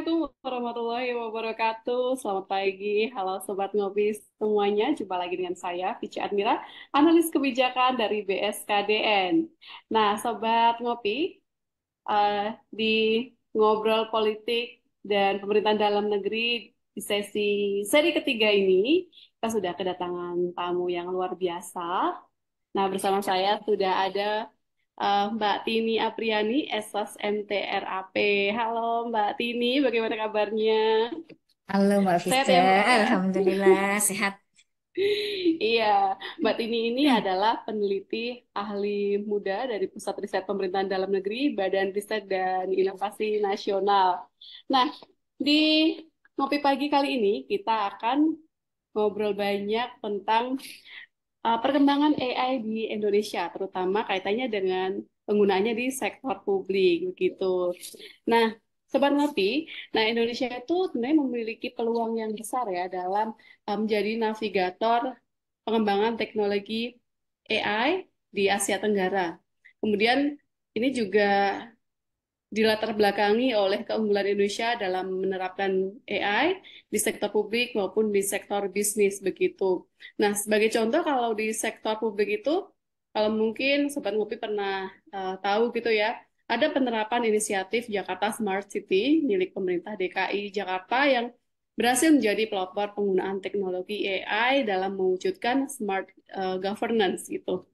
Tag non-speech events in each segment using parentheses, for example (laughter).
Assalamualaikum warahmatullahi wabarakatuh. Selamat pagi, halo sobat ngopi semuanya. Jumpa lagi dengan saya Vici Admira, analis kebijakan dari BSKDN. Nah, sobat ngopi, uh, di ngobrol politik dan pemerintahan dalam negeri di sesi seri ketiga ini kita sudah kedatangan tamu yang luar biasa. Nah, bersama saya sudah ada uh, Mbak Tini Apriani, SOS MTRAP. Halo Mbak Tini, bagaimana kabarnya? Halo Mbak Sehat ya, Alhamdulillah sehat. (laughs) Iya, Mbak Tini ini hmm. adalah peneliti ahli muda dari Pusat Riset Pemerintahan Dalam Negeri, Badan Riset dan Inovasi Nasional. Nah, di Ngopi Pagi kali ini kita akan ngobrol banyak tentang uh, perkembangan AI di Indonesia, terutama kaitannya dengan penggunaannya di sektor publik begitu. Nah, Sobat Ngopi, nah Indonesia itu sebenarnya memiliki peluang yang besar ya dalam menjadi eh, menjadi navigator pengembangan teknologi AI di Asia Tenggara. Kemudian ini juga dilatar belakangi oleh keunggulan Indonesia dalam menerapkan AI di sektor publik maupun di sektor bisnis begitu. Nah, sebagai contoh kalau di sektor publik itu kalau mungkin Sobat Ngopi pernah uh, tahu gitu ya, ada penerapan inisiatif Jakarta Smart City milik pemerintah DKI Jakarta yang berhasil menjadi pelopor penggunaan teknologi AI dalam mewujudkan smart uh, governance gitu.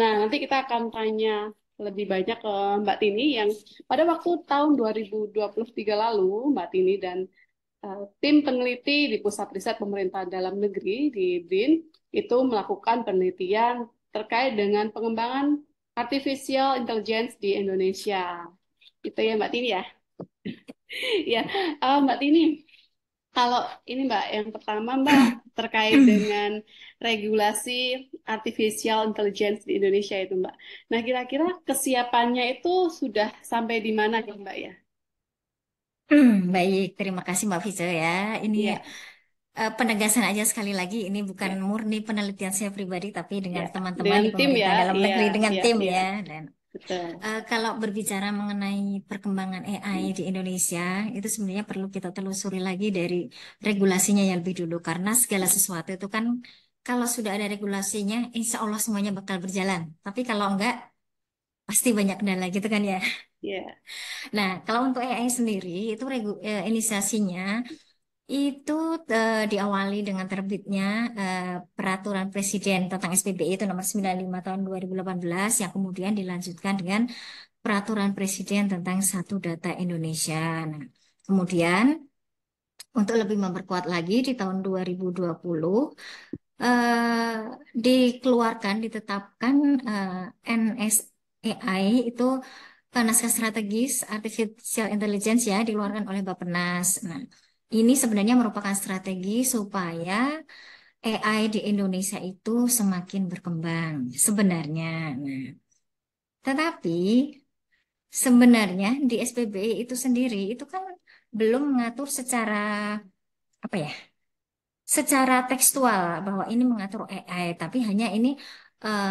Nah, nanti kita akan tanya lebih banyak ke eh, Mbak Tini yang pada waktu tahun 2023 lalu Mbak Tini dan eh, tim peneliti di Pusat Riset Pemerintah Dalam Negeri di BRIN itu melakukan penelitian terkait dengan pengembangan artificial intelligence di Indonesia. Itu ya Mbak Tini ya. (laughs) ya, uh, Mbak Tini, kalau ini Mbak, yang pertama Mbak terkait (clears throat) dengan regulasi artificial intelligence di Indonesia itu Mbak. Nah kira-kira kesiapannya itu sudah sampai di mana ya Mbak ya? Hmm, baik, terima kasih Mbak Fice ya. Ini ya. Uh, penegasan aja sekali lagi ini bukan ya. murni penelitian saya pribadi tapi dengan iya. teman-teman ya. ya. dalam iya, negeri dengan ya. tim ya. ya dan Uh, kalau berbicara mengenai perkembangan AI hmm. di Indonesia, itu sebenarnya perlu kita telusuri lagi dari regulasinya yang lebih dulu, karena segala sesuatu itu kan kalau sudah ada regulasinya, insya Allah semuanya bakal berjalan. Tapi kalau enggak, pasti banyak kendala gitu kan ya. Yeah. Nah, kalau untuk AI sendiri itu regu, eh, inisiasinya itu uh, diawali dengan terbitnya uh, peraturan presiden tentang SPBI itu nomor 95 tahun 2018 yang kemudian dilanjutkan dengan peraturan presiden tentang satu data Indonesia. Nah, kemudian untuk lebih memperkuat lagi di tahun 2020 eh, dikeluarkan ditetapkan uh, eh, NSAI itu naskah strategis artificial intelligence ya dikeluarkan oleh Bapenas. Nah, ini sebenarnya merupakan strategi supaya AI di Indonesia itu semakin berkembang sebenarnya. Nah, tetapi sebenarnya di SPBE itu sendiri itu kan belum mengatur secara apa ya? Secara tekstual bahwa ini mengatur AI, tapi hanya ini eh,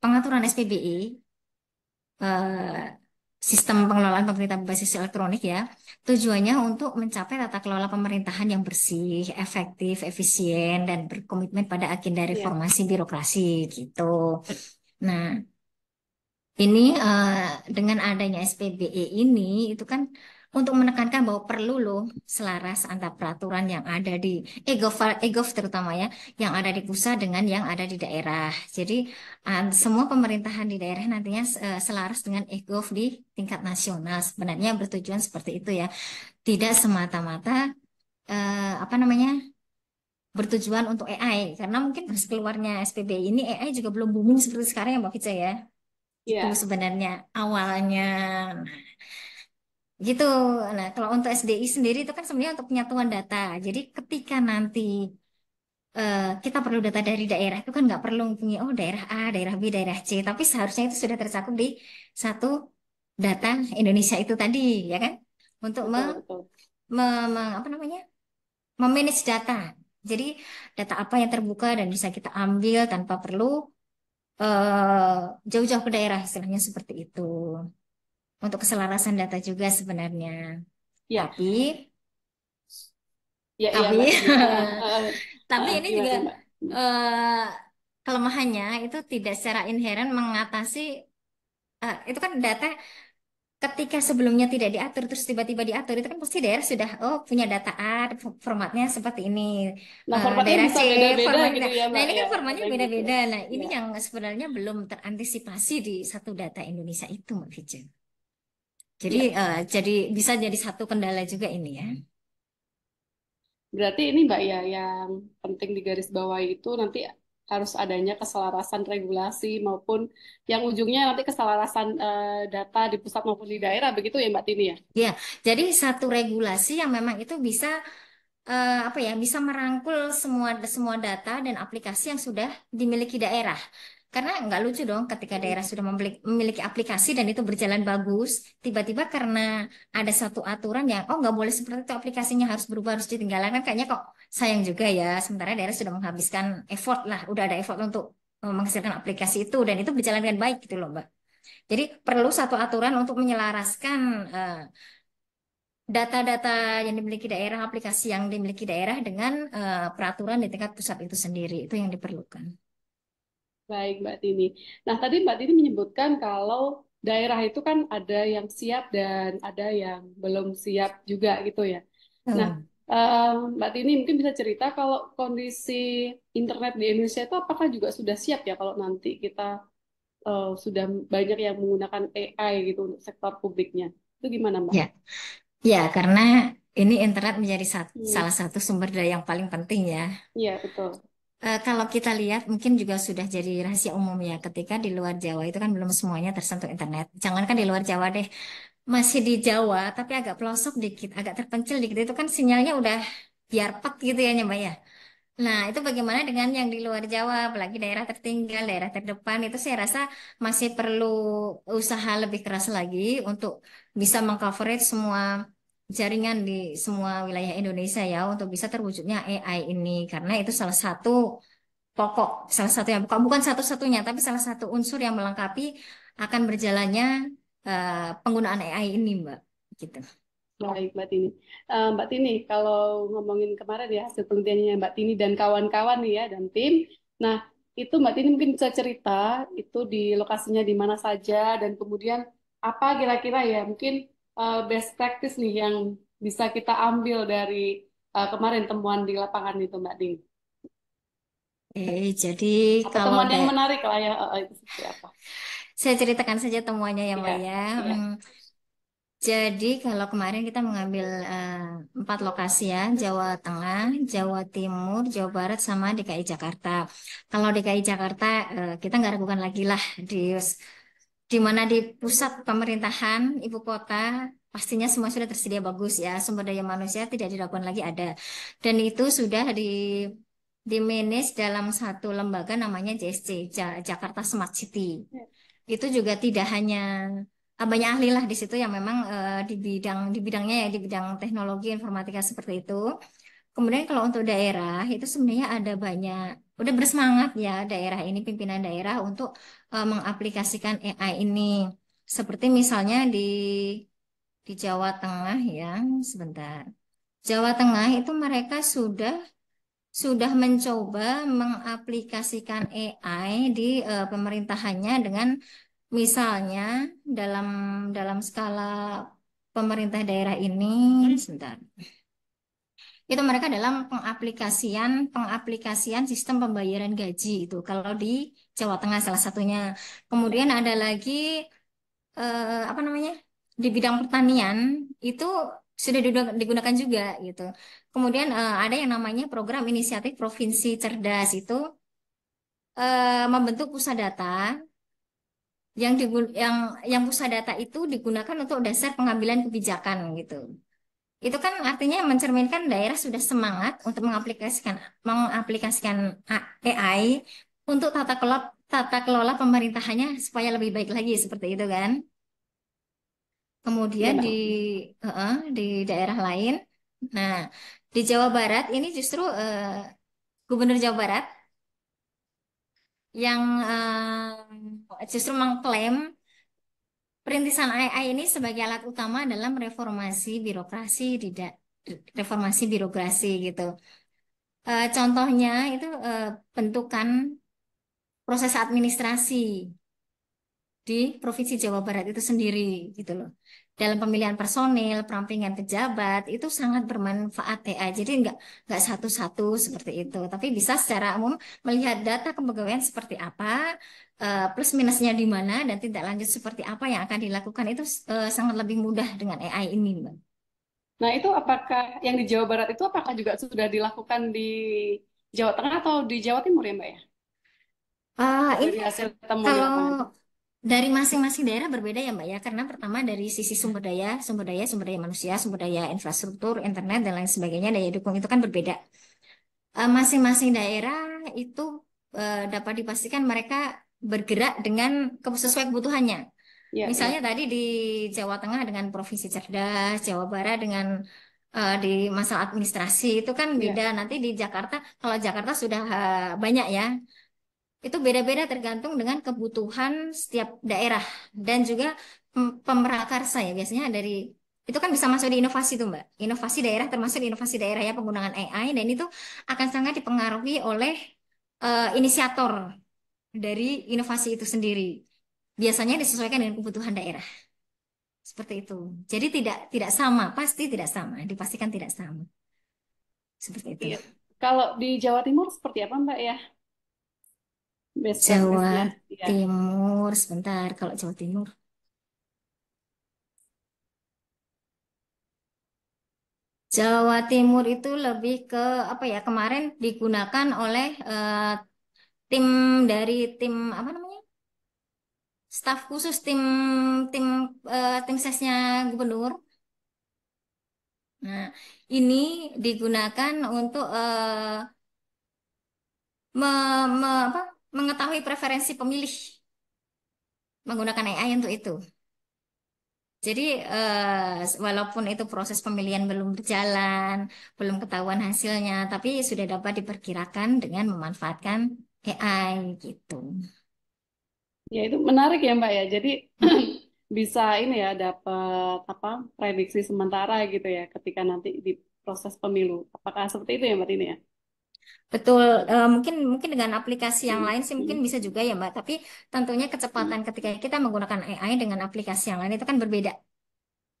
pengaturan SPBE. eh, sistem pengelolaan pemerintah berbasis elektronik ya. Tujuannya untuk mencapai tata kelola pemerintahan yang bersih, efektif, efisien, dan berkomitmen pada agenda iya. reformasi yeah. birokrasi gitu. Nah, ini uh, dengan adanya SPBE ini itu kan untuk menekankan bahwa perlu loh selaras antara peraturan yang ada di EGOV, EGOV terutama ya, yang ada di pusat dengan yang ada di daerah. Jadi semua pemerintahan di daerah nantinya eh, selaras dengan EGOV di tingkat nasional. Sebenarnya bertujuan seperti itu ya, tidak semata-mata uh, apa namanya bertujuan untuk AI karena mungkin pas keluarnya SPB ini AI juga belum booming seperti sekarang ya Mbak Fica ya. Yeah. Itu sebenarnya awalnya. Gitu. Nah, kalau untuk SDI sendiri itu kan sebenarnya untuk penyatuan data. Jadi ketika nanti uh, kita perlu data dari daerah itu kan nggak perlu punya oh daerah A, daerah B, daerah C, tapi seharusnya itu sudah tercakup di satu data Indonesia itu tadi, ya kan? Untuk me, me, me- apa namanya? memanage data. Jadi data apa yang terbuka dan bisa kita ambil tanpa perlu eh, jauh-jauh ke daerah, istilahnya seperti itu untuk keselarasan data juga sebenarnya. Ya. Tapi ya, iya, tapi ya, (laughs) tapi ini juga uh, kelemahannya itu tidak secara inheren mengatasi uh, itu kan data ketika sebelumnya tidak diatur terus tiba-tiba diatur itu kan pasti daerah sudah oh punya data A formatnya seperti ini nah eh, formatnya daerah c beda-beda gitu, ya nah, ya. Kan gitu ya nah ini kan formatnya beda-beda nah ini ya. yang sebenarnya belum terantisipasi di satu data Indonesia itu Mbak Vijen jadi ya. uh, jadi bisa jadi satu kendala juga ini ya. Hmm. Berarti ini Mbak ya yang penting di garis bawah itu nanti harus adanya keselarasan regulasi maupun yang ujungnya nanti keselarasan uh, data di pusat maupun di daerah begitu ya Mbak Tini ya? Iya, jadi satu regulasi yang memang itu bisa uh, apa ya bisa merangkul semua semua data dan aplikasi yang sudah dimiliki daerah. Karena nggak lucu dong ketika hmm. daerah sudah memiliki aplikasi dan itu berjalan bagus, tiba-tiba karena ada satu aturan yang oh nggak boleh seperti itu aplikasinya harus berubah harus ditinggalkan, kan kayaknya kok sayang juga ya. Sementara daerah sudah menghabiskan effort lah, udah ada effort untuk eh, menghasilkan aplikasi itu dan itu berjalan dengan baik gitu loh, Mbak. Jadi perlu satu aturan untuk menyelaraskan data eh, data-data yang dimiliki daerah, aplikasi yang dimiliki daerah dengan uh, peraturan di tingkat pusat itu sendiri. Itu yang diperlukan. Baik, Mbak Tini. Nah, tadi Mbak Tini menyebutkan kalau daerah itu kan ada yang siap dan ada yang belum siap juga gitu ya. Nah, hmm. Nah, Um, Mbak Tini mungkin bisa cerita kalau kondisi internet di Indonesia itu apakah juga sudah siap ya kalau nanti kita uh, sudah banyak yang menggunakan AI gitu untuk sektor publiknya. Itu gimana Mbak? Ya, ya karena ini internet menjadi sat hmm. salah satu sumber daya yang paling penting ya. Iya, betul. Eh, kalau kita lihat mungkin juga sudah jadi rahasia umum ya ketika di luar Jawa itu kan belum semuanya tersentuh internet. Jangankan di luar Jawa deh, masih di Jawa tapi agak pelosok dikit, agak terpencil dikit itu kan sinyalnya udah biar pet gitu ya Mbak ya. Nah, itu bagaimana dengan yang di luar Jawa, apalagi daerah tertinggal, daerah terdepan itu saya rasa masih perlu usaha lebih keras lagi untuk bisa mengcoverage semua jaringan di semua wilayah Indonesia ya untuk bisa terwujudnya AI ini karena itu salah satu pokok salah satu yang bukan bukan satu-satunya tapi salah satu unsur yang melengkapi akan berjalannya uh, penggunaan AI ini Mbak gitu. Baik, Mbak Tini. Uh, Mbak Tini, kalau ngomongin kemarin ya hasil penelitiannya Mbak Tini dan kawan-kawan nih ya dan tim. Nah, itu Mbak Tini mungkin bisa cerita itu di lokasinya di mana saja dan kemudian apa kira-kira ya mungkin uh, best practice nih yang bisa kita ambil dari uh, kemarin temuan di lapangan itu Mbak Ding? Eh, jadi Atau kalau temuan yang menarik lah ya uh, itu seperti apa? Saya ceritakan saja temuannya ya Mbak iya, ya. Hmm. Jadi kalau kemarin kita mengambil empat lokasi ya, Jawa Tengah, Jawa Timur, Jawa Barat, sama DKI Jakarta. Kalau DKI Jakarta uh, kita nggak ragukan lagi lah di di mana di pusat pemerintahan ibu kota pastinya semua sudah tersedia bagus ya sumber daya manusia tidak dilakukan lagi ada dan itu sudah di di manage dalam satu lembaga namanya JSC Jakarta Smart City ya. itu juga tidak hanya eh, banyak ahli lah di situ yang memang uh, di bidang di bidangnya ya di bidang teknologi informatika seperti itu Kemudian kalau untuk daerah itu sebenarnya ada banyak udah bersemangat ya daerah ini pimpinan daerah untuk uh, mengaplikasikan AI ini. Seperti misalnya di di Jawa Tengah ya, sebentar. Jawa Tengah itu mereka sudah sudah mencoba mengaplikasikan AI di uh, pemerintahannya dengan misalnya dalam dalam skala pemerintah daerah ini sebentar itu mereka dalam pengaplikasian pengaplikasian sistem pembayaran gaji itu kalau di Jawa Tengah salah satunya. Kemudian ada lagi eh, apa namanya? di bidang pertanian itu sudah digunakan juga gitu. Kemudian eh, ada yang namanya program inisiatif provinsi cerdas itu eh, membentuk pusat data yang yang yang pusat data itu digunakan untuk dasar pengambilan kebijakan gitu. Itu kan artinya mencerminkan daerah sudah semangat untuk mengaplikasikan mengaplikasikan AI untuk tata kelola tata kelola pemerintahannya supaya lebih baik lagi seperti itu kan. Kemudian ya. di uh, di daerah lain, nah di Jawa Barat ini justru uh, Gubernur Jawa Barat yang uh, justru mengklaim Perintisan AI ini sebagai alat utama dalam reformasi birokrasi tidak reformasi birokrasi gitu. E, contohnya itu e, bentukan proses administrasi di Provinsi Jawa Barat itu sendiri gitu loh. Dalam pemilihan personil, perampingan pejabat itu sangat bermanfaat ya. Jadi nggak nggak satu-satu seperti itu, tapi bisa secara umum melihat data kepegawaian seperti apa, eh, plus minusnya di mana dan tindak lanjut seperti apa yang akan dilakukan itu eh, sangat lebih mudah dengan AI ini, Mbak. Nah, itu apakah yang di Jawa Barat itu apakah juga sudah dilakukan di Jawa Tengah atau di Jawa Timur ya, Mbak ya? Uh, ini hasil temuan kalau dari masing-masing daerah berbeda ya Mbak ya, karena pertama dari sisi sumber daya, sumber daya, sumber daya manusia, sumber daya infrastruktur, internet dan lain sebagainya, daya dukung itu kan berbeda. Eh, masing-masing daerah itu eh, dapat dipastikan mereka bergerak dengan sesuai kebutuhannya. Ya, Misalnya ya. tadi di Jawa Tengah dengan provinsi cerdas, Jawa Barat dengan uh, di masalah administrasi itu kan ya. beda. ya. Nanti di Jakarta, kalau Jakarta sudah uh, banyak ya itu beda-beda tergantung dengan kebutuhan setiap daerah dan juga pemerakarsa ya biasanya dari itu kan bisa masuk di inovasi tuh mbak inovasi daerah termasuk inovasi daerah ya penggunaan AI dan itu akan sangat dipengaruhi oleh uh, inisiator dari inovasi itu sendiri biasanya disesuaikan dengan kebutuhan daerah seperti itu jadi tidak tidak sama pasti tidak sama dipastikan tidak sama seperti itu iya. kalau di Jawa Timur seperti apa mbak ya Jawa ya. Timur sebentar kalau Jawa Timur Jawa Timur itu lebih ke apa ya kemarin digunakan oleh uh, tim dari tim apa namanya staf khusus tim tim uh, tim sesnya gubernur Nah, ini digunakan untuk uh, me, me, apa, mengetahui preferensi pemilih menggunakan AI untuk itu. Jadi eh, walaupun itu proses pemilihan belum berjalan, belum ketahuan hasilnya, tapi sudah dapat diperkirakan dengan memanfaatkan AI gitu. Ya itu menarik ya Mbak ya. Jadi (clears throat) bisa ini ya dapat apa prediksi sementara gitu ya ketika nanti di proses pemilu. Apakah seperti itu ya Mbak ini ya? Betul, uh, mungkin mungkin dengan aplikasi yang lain sih mungkin hmm. bisa juga ya Mbak. Tapi tentunya hmm. kecepatan ketika kita menggunakan AI dengan aplikasi yang lain itu kan berbeda.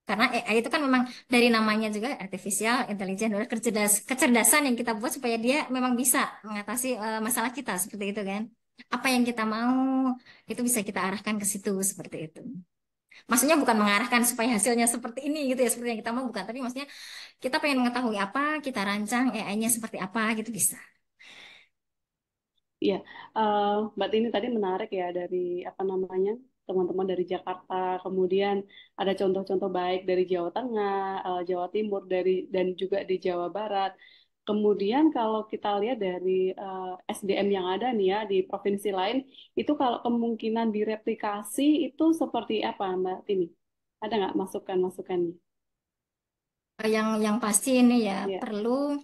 Karena AI itu kan memang dari namanya juga artificial intelligence, adalah kecerdas, kecerdasan yang kita buat supaya dia memang bisa mengatasi uh, masalah kita seperti itu kan. Apa yang kita mau itu bisa kita arahkan ke situ seperti itu maksudnya bukan mengarahkan supaya hasilnya seperti ini gitu ya seperti yang kita mau bukan tapi maksudnya kita pengen mengetahui apa kita rancang AI-nya seperti apa gitu bisa Iya, uh, eh, Mbak ini tadi menarik ya dari apa namanya teman-teman dari Jakarta, kemudian ada contoh-contoh baik dari Jawa Tengah, uh, Jawa Timur dari dan juga di Jawa Barat. Kemudian kalau kita lihat dari uh, eh, SDM yang ada nih ya di provinsi lain, itu kalau kemungkinan direplikasi itu seperti apa Mbak Tini? Ada nggak masukan-masukannya? Eh, yang yang pasti ini ya yeah. perlu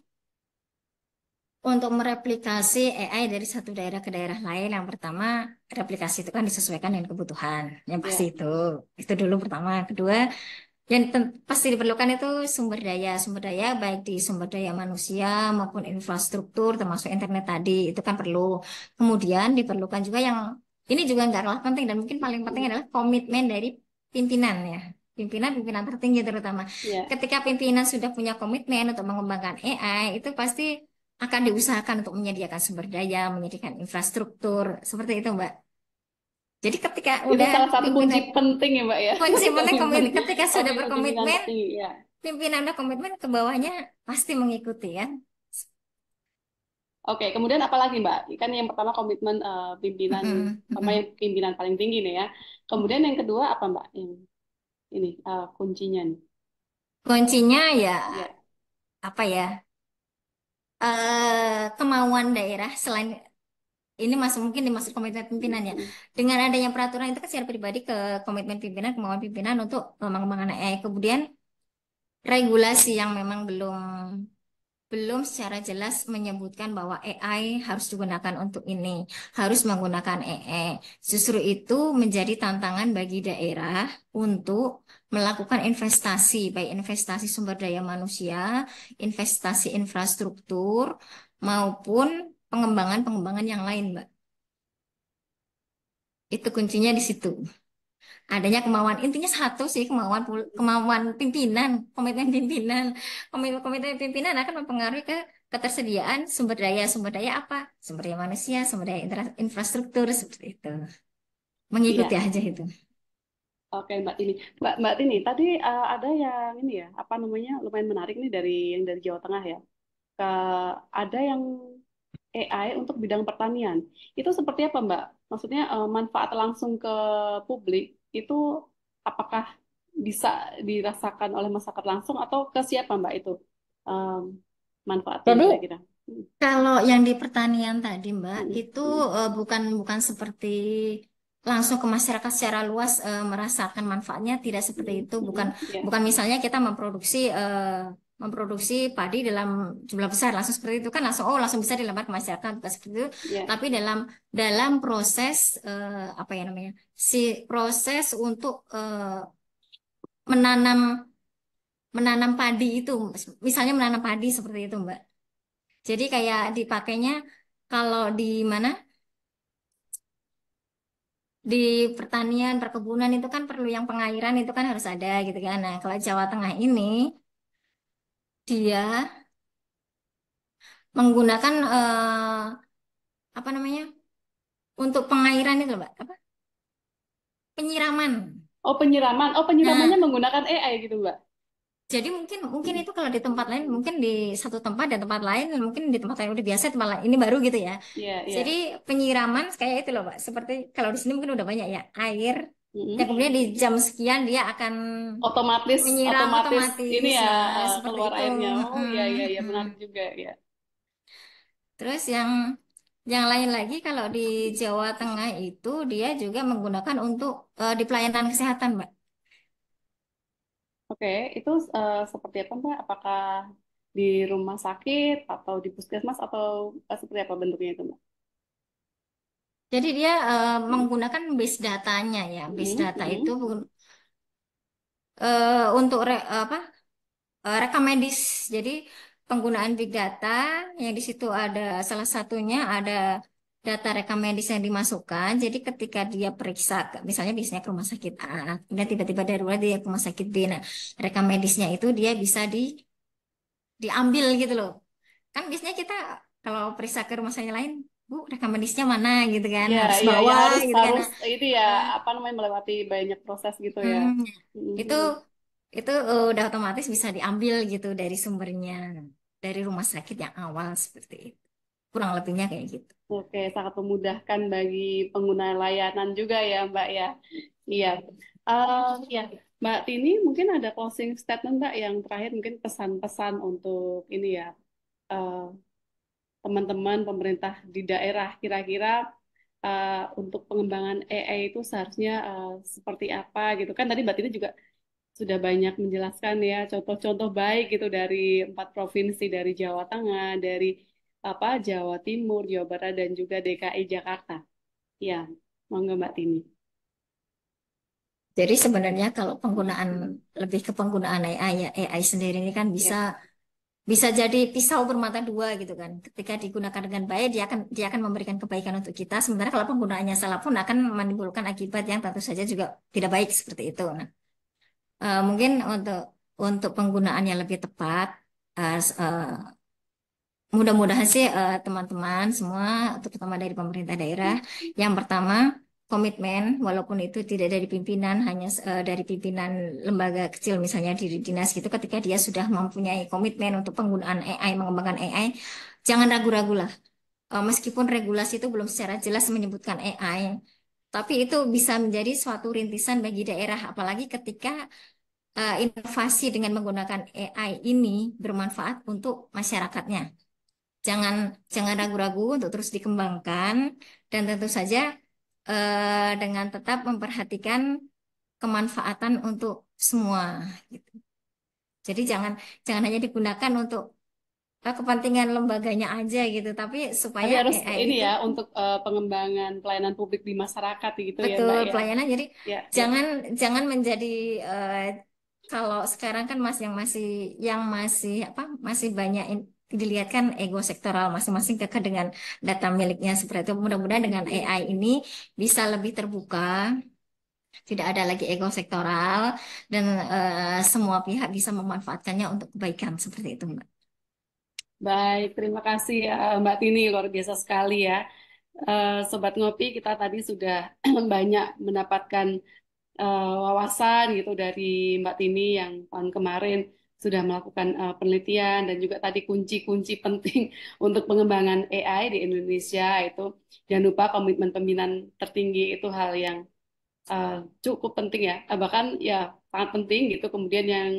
untuk mereplikasi AI dari satu daerah ke daerah lain, yang pertama replikasi itu kan disesuaikan dengan kebutuhan, yang pasti yeah. itu. Itu dulu pertama. Kedua, yang pasti diperlukan itu sumber daya, sumber daya baik di sumber daya manusia maupun infrastruktur termasuk internet tadi itu kan perlu. Kemudian diperlukan juga yang ini juga nggak kalah penting dan mungkin paling penting adalah komitmen dari pimpinan ya pimpinan pimpinan tertinggi terutama yeah. ketika pimpinan sudah punya komitmen untuk mengembangkan AI itu pasti akan diusahakan untuk menyediakan sumber daya menyediakan infrastruktur seperti itu mbak jadi ketika Itu udah salah satu kunci pimpinan penting ya, Mbak ya. kunci penting (laughs) komitmen. Ketika sudah berkomitmen, pimpinan ya. pimpinan udah komitmen ke bawahnya pasti mengikuti ya. Oke, kemudian apa lagi Mbak? Kan yang pertama komitmen eh, pimpinan apa yang pimpinan paling tinggi nih ya. Kemudian yang kedua apa Mbak? Ini, ini eh, kuncinya nih. Kuncinya ya Ya. apa ya? Eh, kemauan daerah selain ini masuk mungkin dimaksud komitmen pimpinannya Dengan adanya peraturan itu kan secara pribadi ke komitmen pimpinan, kemauan pimpinan untuk mengembangkan AI. Kemudian regulasi yang memang belum belum secara jelas menyebutkan bahwa AI harus digunakan untuk ini, harus menggunakan AI. Justru itu menjadi tantangan bagi daerah untuk melakukan investasi, baik investasi sumber daya manusia, investasi infrastruktur, maupun pengembangan-pengembangan yang lain, Mbak. Itu kuncinya di situ. Adanya kemauan, intinya satu sih kemauan kemauan pimpinan, komitmen pimpinan. Komitmen, komitmen pimpinan akan mempengaruhi ke ketersediaan sumber daya. Sumber daya apa? Sumber daya manusia, sumber daya infrastruktur seperti itu. Mengikuti ya. aja itu. Oke Mbak Tini, Mbak Mbak Tini tadi uh, ada yang ini ya apa namanya lumayan menarik nih dari yang dari Jawa Tengah ya. Ke, eh, ada yang AI untuk bidang pertanian. Itu seperti apa, Mbak? Maksudnya eh, manfaat langsung ke publik itu apakah bisa dirasakan oleh masyarakat langsung atau ke siapa, Mbak itu? Um, manfaatnya kira-kira. Hmm. Kalau yang di pertanian tadi, Mbak, hmm. itu uh, bukan bukan seperti langsung ke masyarakat secara luas uh, merasakan manfaatnya tidak seperti hmm. itu, bukan hmm. yeah. bukan misalnya kita memproduksi uh, memproduksi padi dalam jumlah besar langsung seperti itu kan langsung oh langsung bisa dilempar ke masyarakat seperti itu yeah. tapi dalam dalam proses uh, apa ya namanya si proses untuk uh, menanam menanam padi itu misalnya menanam padi seperti itu mbak jadi kayak dipakainya kalau di mana di pertanian perkebunan itu kan perlu yang pengairan itu kan harus ada gitu kan nah kalau Jawa Tengah ini dia menggunakan uh, apa namanya untuk pengairan itu mbak apa penyiraman Oh penyiraman, oh nah penyiramannya menggunakan AI gitu mbak? jadi mungkin mungkin itu kalau di tempat lain mungkin di satu tempat dan tempat lain mungkin di tempat lain udah biasa tempat lain ini baru gitu ya Iya iya. jadi penyiraman kayak itu loh mbak seperti kalau di sini mungkin udah banyak ya air Hmm. Ya hmm Dan kemudian di jam sekian dia akan otomatis menyiram otomatis, otomatis ini ya nah, eh, keluar itu. airnya. Oh hmm. iya iya iya benar hmm. juga ya. Terus yang yang lain lagi kalau di Jawa Tengah itu dia juga menggunakan untuk uh, di pelayanan kesehatan, Mbak. Oke, itu uh, seperti apa, Mbak? Apakah di rumah sakit atau di puskesmas atau uh, seperti apa bentuknya itu, Mbak? Jadi dia eh, menggunakan base datanya ya. Base hmm, data hmm. itu hmm. eh, untuk re- apa? eh, rekam medis. Jadi penggunaan big data yang di situ ada salah satunya ada data rekam medis yang dimasukkan. Jadi ketika dia periksa, misalnya biasanya ke rumah sakit A, dan tiba-tiba darurat dia ke rumah sakit B. Nah, rekam medisnya itu dia bisa di diambil gitu loh. Kan biasanya kita kalau periksa ke rumah sakit lain bu rekaman mana gitu kan ya, harus iya, iya bawa ya, harus, gitu kan. harus, kan itu ya apa namanya melewati banyak proses gitu ya hmm, hmm. itu itu eh, udah otomatis bisa diambil gitu dari sumbernya dari rumah sakit yang awal seperti itu kurang lebihnya kayak gitu oke sangat memudahkan bagi pengguna layanan juga ya mbak ya iya uh, ya mbak Tini mungkin ada closing statement mbak yang terakhir mungkin pesan-pesan untuk ini ya uh, teman-teman pemerintah di daerah kira-kira uh, untuk pengembangan AI itu seharusnya uh, seperti apa gitu kan tadi Mbak tini juga sudah banyak menjelaskan ya contoh-contoh baik gitu dari empat provinsi dari Jawa Tengah, dari apa Jawa Timur, Jawa Barat dan juga DKI Jakarta. Ya, monggo Mbak Tini. Jadi sebenarnya kalau penggunaan lebih ke penggunaan AI ya AI sendiri ini kan iya. bisa ya bisa jadi pisau bermata dua gitu kan. Ketika digunakan dengan baik, dia akan dia akan memberikan kebaikan untuk kita. Sementara kalau penggunaannya salah pun akan menimbulkan akibat yang tentu saja juga tidak baik seperti itu. Nah, uh, mungkin untuk untuk penggunaan yang lebih tepat, uh, uh, mudah-mudahan sih teman-teman uh, teman -teman semua, terutama dari pemerintah daerah, yang pertama komitmen walaupun itu tidak dari pimpinan hanya uh, dari pimpinan lembaga kecil misalnya di dinas gitu ketika dia sudah mempunyai komitmen untuk penggunaan AI mengembangkan AI jangan ragu-ragu lah uh, eh, meskipun regulasi itu belum secara jelas menyebutkan AI tapi itu bisa menjadi suatu rintisan bagi daerah apalagi ketika uh, inovasi dengan menggunakan AI ini bermanfaat untuk masyarakatnya jangan jangan ragu-ragu untuk terus dikembangkan dan tentu saja eh, dengan tetap memperhatikan kemanfaatan untuk semua. Gitu. Jadi jangan jangan hanya digunakan untuk eh, kepentingan lembaganya aja gitu, tapi supaya tapi harus AI ini itu, ya untuk eh, pengembangan pelayanan publik di masyarakat gitu ya, betul, ya. Betul pelayanan jadi ya, ya. jangan ya. jangan menjadi eh, kalau sekarang kan mas yang masih yang masih apa masih banyak dilihatkan ego sektoral masing-masing kakak dengan data miliknya seperti itu. Mudah-mudahan dengan AI ini bisa lebih terbuka, tidak ada lagi ego sektoral dan uh, semua pihak bisa memanfaatkannya untuk kebaikan seperti itu, Mbak. Baik, terima kasih eh, Mbak Tini, luar biasa sekali ya. Eh, Sobat Ngopi, kita tadi sudah (clears throat) banyak mendapatkan uh, wawasan gitu dari Mbak Tini yang tahun kemarin sudah melakukan uh, penelitian dan juga tadi kunci-kunci penting (laughs) untuk pengembangan AI di Indonesia itu jangan lupa komitmen pembinaan tertinggi itu hal yang uh, cukup penting ya eh, bahkan ya sangat penting gitu kemudian yang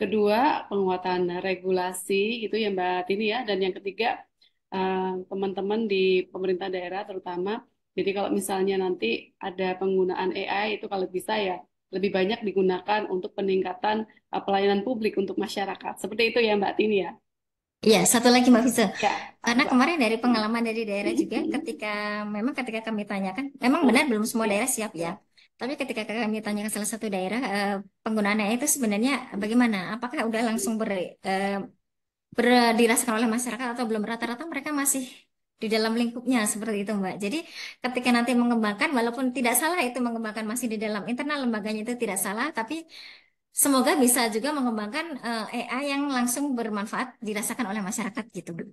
kedua penguatan regulasi gitu ya Mbak Tini ya dan yang ketiga teman-teman uh, di pemerintah daerah terutama jadi kalau misalnya nanti ada penggunaan AI itu kalau bisa ya lebih banyak digunakan untuk peningkatan uh, pelayanan publik untuk masyarakat. Seperti itu ya Mbak Tini ya. Iya, satu lagi Mbak Fiza. Ya, Karena apa? kemarin dari pengalaman dari daerah juga ketika memang ketika kami tanyakan, memang benar belum semua iya. daerah siap ya. Tapi ketika kami tanya ke salah satu daerah uh, eh, penggunaannya itu sebenarnya bagaimana? Apakah udah langsung ber, uh, ber dirasakan oleh masyarakat atau belum? Rata-rata mereka masih di dalam lingkupnya seperti itu Mbak. Jadi ketika nanti mengembangkan walaupun tidak salah itu mengembangkan masih di dalam internal lembaganya itu tidak salah tapi semoga bisa juga mengembangkan uh, eh, AI yang langsung bermanfaat dirasakan oleh masyarakat gitu Bu.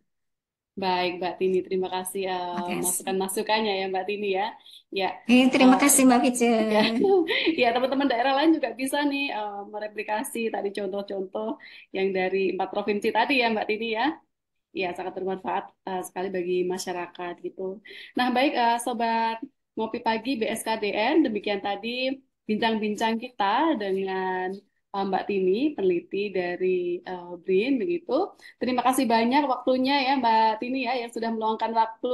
Baik Mbak Tini, terima kasih uh, eh, okay. masukan-masukannya ya Mbak Tini ya. Ya. Eh, terima uh, kasih Mbak Vice. Ya, (laughs) ya teman-teman daerah lain juga bisa nih uh, mereplikasi tadi contoh-contoh yang dari empat provinsi tadi ya Mbak Tini ya. Iya, sangat bermanfaat uh, sekali bagi masyarakat gitu. Nah, baik uh, sobat ngopi pagi BSKDN, demikian tadi bincang-bincang kita dengan uh, Mbak Tini, peneliti dari uh, BRIN begitu. Terima kasih banyak waktunya ya Mbak Tini ya yang sudah meluangkan waktu.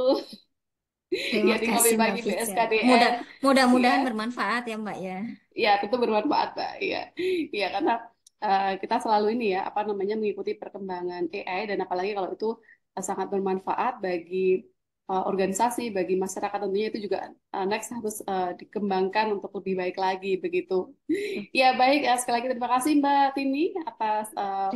Terima (laughs) ya, kasih Mbak pagi BSKDN. Mudah, mudahan ya. bermanfaat ya Mbak ya. Ya tentu bermanfaat Mbak. ya Iya, karena Eh, kita selalu ini ya apa namanya mengikuti perkembangan AI dan apalagi kalau itu eh, sangat bermanfaat bagi uh, organisasi, bagi masyarakat tentunya itu juga uh, next harus uh, dikembangkan untuk lebih baik lagi begitu. ya baik uh, sekali lagi terima kasih Mbak Tini atas uh,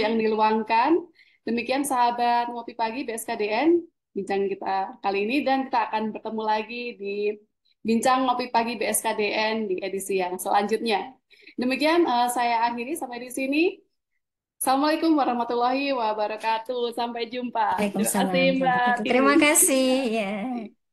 yang diluangkan. Demikian sahabat ngopi pagi BSKDN bincang kita kali ini dan kita akan bertemu lagi di bincang ngopi pagi BSKDN di edisi yang selanjutnya. Demikian uh, saya akhiri sampai di sini. Assalamualaikum warahmatullahi wabarakatuh. Sampai jumpa. Terima kasih Terima iya. kasih. Yeah.